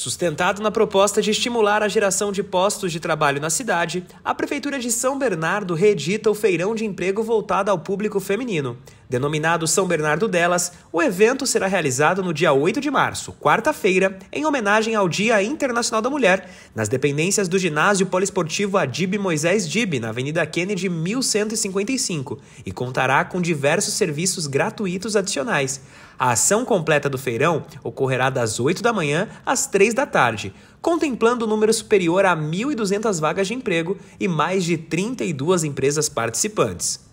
Sustentado na proposta de estimular a geração de postos de trabalho na cidade, a Prefeitura de São Bernardo reedita o feirão de emprego voltado ao público feminino. Denominado São Bernardo delas, o evento será realizado no dia 8 de março, quarta-feira, em homenagem ao Dia Internacional da Mulher, nas dependências do ginásio poliesportivo Adib Moisés Dib, na Avenida Kennedy 1155, e contará com diversos serviços gratuitos adicionais. A ação completa do feirão ocorrerá das 8 da manhã às 3 da tarde, contemplando um número superior a 1.200 vagas de emprego e mais de 32 empresas participantes.